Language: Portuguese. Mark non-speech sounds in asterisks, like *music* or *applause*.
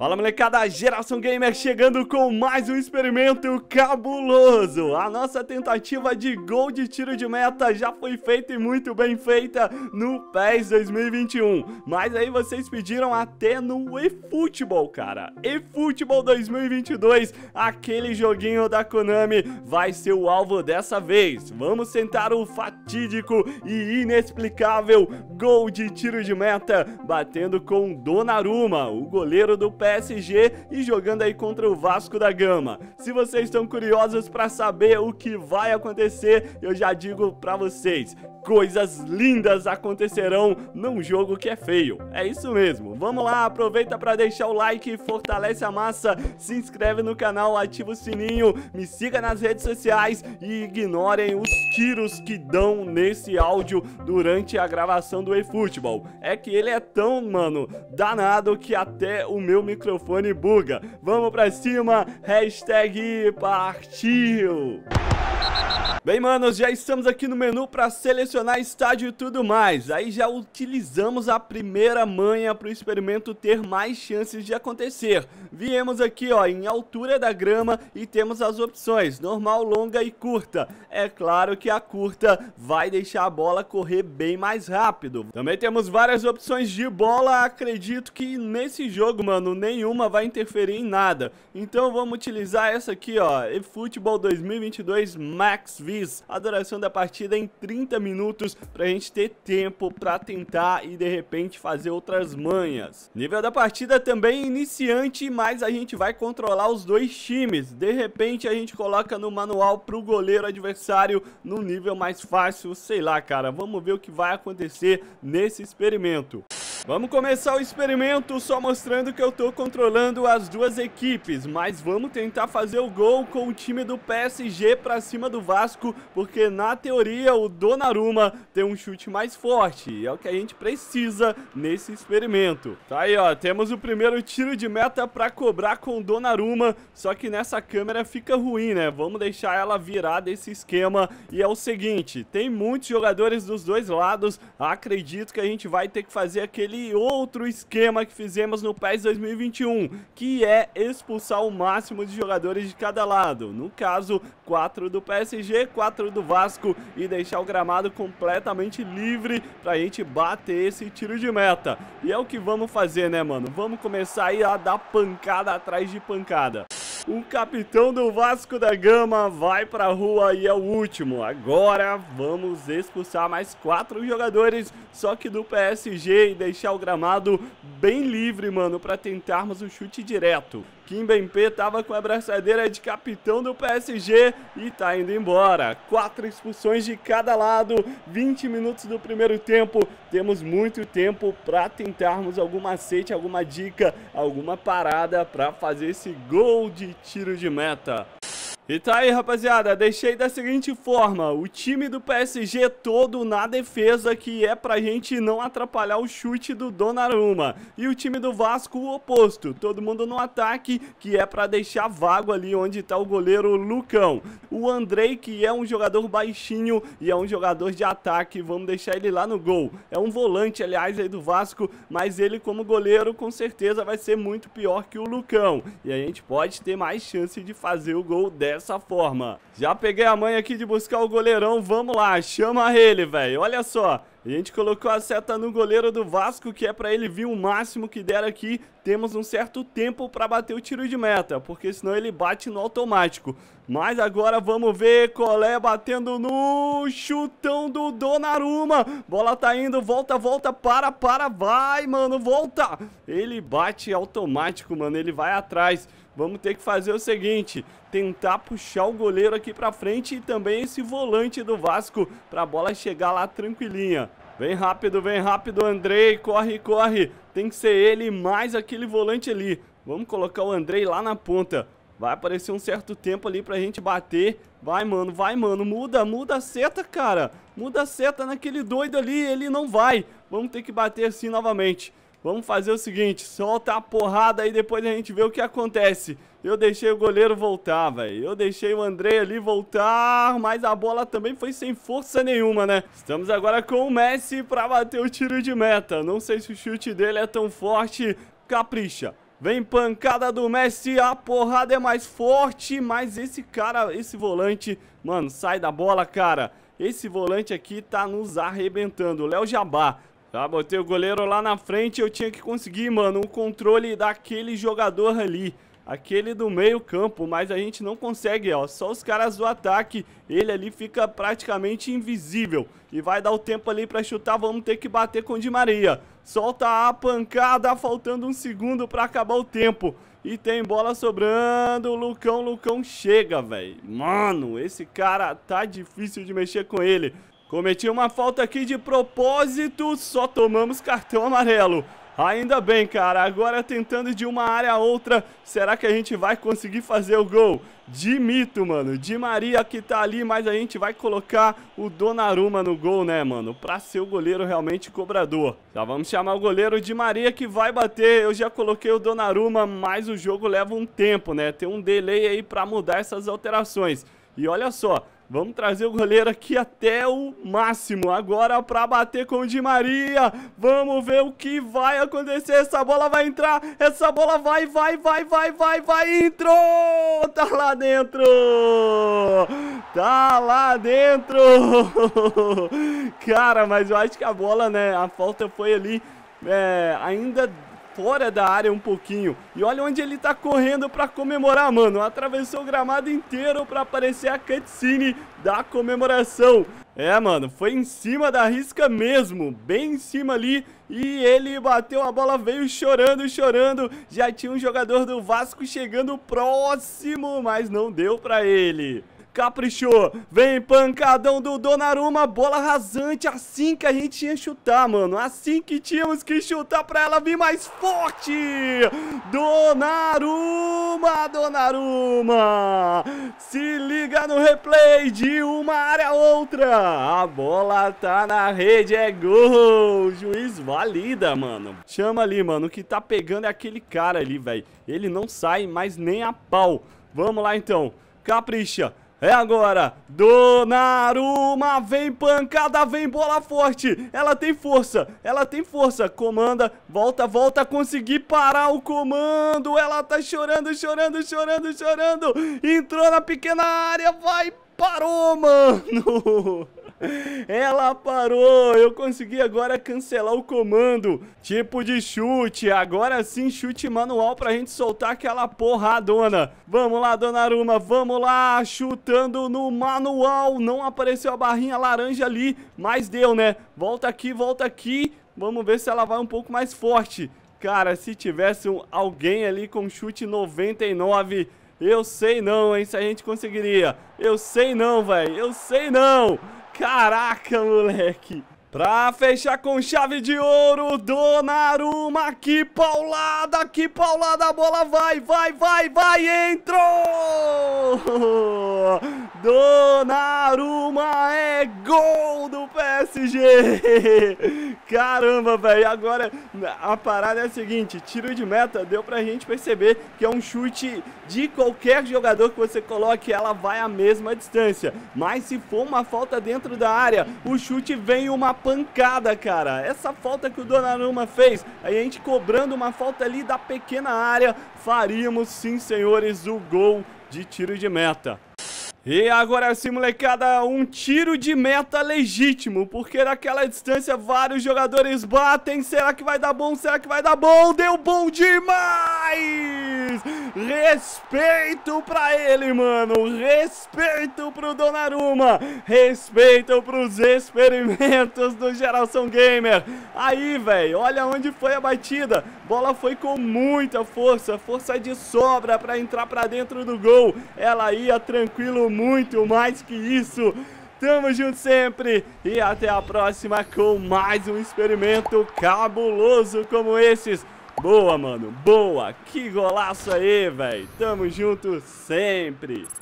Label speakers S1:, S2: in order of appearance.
S1: Fala molecada, Geração Gamer chegando com mais um experimento cabuloso. A nossa tentativa de gol de tiro de meta já foi feita e muito bem feita no PES 2021. Mas aí vocês pediram até no eFootball, cara. eFootball 2022, aquele joguinho da Konami, vai ser o alvo dessa vez. Vamos sentar o fatídico e inexplicável gol de tiro de meta, batendo com Donnarumma, o goleiro do PES PSG e jogando aí contra o Vasco da Gama. Se vocês estão curiosos para saber o que vai acontecer, eu já digo para vocês, coisas lindas acontecerão num jogo que é feio. É isso mesmo. Vamos lá, aproveita para deixar o like, fortalece a massa, se inscreve no canal, ativa o sininho, me siga nas redes sociais e ignorem os tiros que dão nesse áudio durante a gravação do eFootball. É que ele é tão, mano, danado que até o meu microfone microfone buga. Vamos pra cima, hashtag partiu! Bem, manos, já estamos aqui no menu para selecionar estádio e tudo mais. Aí já utilizamos a primeira manha para o experimento ter mais chances de acontecer. Viemos aqui, ó, em altura da grama e temos as opções, normal, longa e curta. É claro que a curta vai deixar a bola correr bem mais rápido. Também temos várias opções de bola, acredito que nesse jogo, mano, nenhuma vai interferir em nada. Então vamos utilizar essa aqui, ó, eFootball 2022 Max Viz. A duração da partida é em 30 minutos para a gente ter tempo para tentar e de repente fazer outras manhas. Nível da partida também é iniciante, mas a gente vai controlar os dois times. De repente a gente coloca no manual para o goleiro adversário no nível mais fácil, sei lá, cara. Vamos ver o que vai acontecer nesse experimento. Vamos começar o experimento só mostrando que eu tô controlando as duas equipes, mas vamos tentar fazer o gol com o time do PSG pra cima do Vasco, porque na teoria o Donnarumma tem um chute mais forte, e é o que a gente precisa nesse experimento. Tá aí, ó, temos o primeiro tiro de meta pra cobrar com o Donnarumma, só que nessa câmera fica ruim, né? Vamos deixar ela virar desse esquema, e é o seguinte, tem muitos jogadores dos dois lados, acredito que a gente vai ter que fazer aquele aquele outro esquema que fizemos no PES 2021, que é expulsar o máximo de jogadores de cada lado. No caso, 4 do PSG, 4 do Vasco e deixar o gramado completamente livre pra gente bater esse tiro de meta. E é o que vamos fazer, né, mano? Vamos começar aí a dar pancada atrás de pancada. O capitão do Vasco da Gama vai pra rua e é o último. Agora vamos expulsar mais quatro jogadores, só que do PSG e deixar o gramado bem livre, mano, pra tentarmos o um chute direto. Kim Bempe tava com a abraçadeira de capitão do PSG e tá indo embora. Quatro expulsões de cada lado, 20 minutos do primeiro tempo, temos muito tempo para tentarmos algum macete, alguma dica, alguma parada para fazer esse gol de tiro de meta. E tá aí, rapaziada, deixei da seguinte forma, o time do PSG todo na defesa, que é pra gente não atrapalhar o chute do Donnarumma. E o time do Vasco, o oposto, todo mundo no ataque, que é pra deixar vago ali onde tá o goleiro Lucão. O Andrei, que é um jogador baixinho e é um jogador de ataque, vamos deixar ele lá no gol. É um volante, aliás, aí do Vasco, mas ele como goleiro com certeza vai ser muito pior que o Lucão. E a gente pode ter mais chance de fazer o gol dessa dessa forma. Já peguei a mãe aqui de buscar o goleirão, vamos lá, chama ele, velho. Olha só, a gente colocou a seta no goleiro do Vasco, que é para ele vir o máximo que der aqui. Temos um certo tempo para bater o tiro de meta, porque senão ele bate no automático. Mas agora vamos ver Colé batendo no chutão do Donnarumma. Bola tá indo, volta, volta, para, para, vai, mano, volta. Ele bate automático, mano, ele vai atrás. Vamos ter que fazer o seguinte, tentar puxar o goleiro aqui pra frente e também esse volante do Vasco pra bola chegar lá tranquilinha. Vem rápido, vem rápido, Andrei, corre, corre. Tem que ser ele mais aquele volante ali. Vamos colocar o Andrei lá na ponta. Vai aparecer um certo tempo ali pra gente bater. Vai, mano, vai, mano. Muda, muda a seta, cara. Muda a seta naquele doido ali. Ele não vai. Vamos ter que bater assim novamente. Vamos fazer o seguinte, solta a porrada aí, depois a gente vê o que acontece. Eu deixei o goleiro voltar, velho. Eu deixei o André ali voltar, mas a bola também foi sem força nenhuma, né? Estamos agora com o Messi para bater o tiro de meta. Não sei se o chute dele é tão forte. Capricha. Vem pancada do Messi, a porrada é mais forte, mas esse cara, esse volante, mano, sai da bola, cara. Esse volante aqui tá nos arrebentando. Léo Jabá já tá, botei o goleiro lá na frente, eu tinha que conseguir, mano, o controle daquele jogador ali. Aquele do meio campo, mas a gente não consegue, ó. Só os caras do ataque, ele ali fica praticamente invisível. E vai dar o tempo ali pra chutar, vamos ter que bater com o Di Maria. Solta a pancada, faltando um segundo pra acabar o tempo. E tem bola sobrando, Lucão, Lucão chega, velho. Mano, esse cara tá difícil de mexer com ele. Cometi uma falta aqui de propósito, só tomamos cartão amarelo. Ainda bem, cara. Agora tentando de uma área a outra, será que a gente vai conseguir fazer o gol? De mito, mano. De Maria que tá ali, mas a gente vai colocar o Donnarumma no gol, né, mano? Pra ser o goleiro realmente cobrador. Já vamos chamar o goleiro de Maria que vai bater. Eu já coloquei o Donnarumma, mas o jogo leva um tempo, né? Tem um delay aí pra mudar essas alterações. E olha só, Vamos trazer o goleiro aqui até o máximo. Agora para bater com o Di Maria. Vamos ver o que vai acontecer. Essa bola vai entrar. Essa bola vai, vai, vai, vai, vai, vai. Entrou! Tá lá dentro! Tá lá dentro! *laughs* Cara, mas eu acho que a bola, né? A falta foi ali. É, ainda fora da área um pouquinho. E olha onde ele tá correndo para comemorar, mano. Atravessou o gramado inteiro para aparecer a cutscene da comemoração. É, mano, foi em cima da risca mesmo, bem em cima ali, e ele bateu a bola, veio chorando, chorando, já tinha um jogador do Vasco chegando próximo, mas não deu pra ele. Caprichou. Vem pancadão do Donnarumma. Bola rasante. Assim que a gente ia chutar, mano. Assim que tínhamos que chutar pra ela vir mais forte. Donnarumma, Donnarumma. Se liga no replay de uma área a outra. A bola tá na rede. É gol. juiz valida, mano. Chama ali, mano. O que tá pegando é aquele cara ali, velho. Ele não sai mais nem a pau. Vamos lá, então. Capricha. É agora. Donnarumma. Vem pancada, vem bola forte. Ela tem força. Ela tem força. Comanda. Volta, volta. Consegui parar o comando. Ela tá chorando, chorando, chorando, chorando. Entrou na pequena área. Vai. Parou, mano. *laughs* Ela parou! Eu consegui agora cancelar o comando. Tipo de chute. Agora sim, chute manual pra gente soltar aquela porradona. Vamos lá, dona Aruma. Vamos lá. Chutando no manual. Não apareceu a barrinha laranja ali, mas deu, né? Volta aqui, volta aqui. Vamos ver se ela vai um pouco mais forte. Cara, se tivesse um, alguém ali com chute 99... Eu sei não, hein, se a gente conseguiria. Eu sei não, velho. Eu sei não. Caraca, moleque! Pra fechar com chave de ouro, Donnarumma, que paulada, que paulada, a bola vai, vai, vai, vai, entrou! *laughs* Donnarumma é gol do PSG! *laughs* Caramba, velho, agora a parada é a seguinte, tiro de meta, deu pra gente perceber que é um chute de qualquer jogador que você coloque, ela vai a mesma distância, mas se for uma falta dentro da área, o chute vem uma pancada, cara. Essa falta que o Donnarumma fez, aí a gente cobrando uma falta ali da pequena área, faríamos sim, senhores, o gol de tiro de meta. E agora sim, molecada, um tiro de meta legítimo, porque naquela distância vários jogadores batem. Será que vai dar bom? Será que vai dar bom? Deu bom demais! demais! Respeito pra ele, mano! Respeito pro Donnarumma! Respeito pros experimentos do Geração Gamer! Aí, velho, olha onde foi a batida! Bola foi com muita força, força de sobra pra entrar pra dentro do gol! Ela ia tranquilo, muito mais que isso! Tamo junto sempre e até a próxima com mais um experimento cabuloso como esses. Boa, mano. Boa. Que golaço aí, velho. Tamo junto sempre.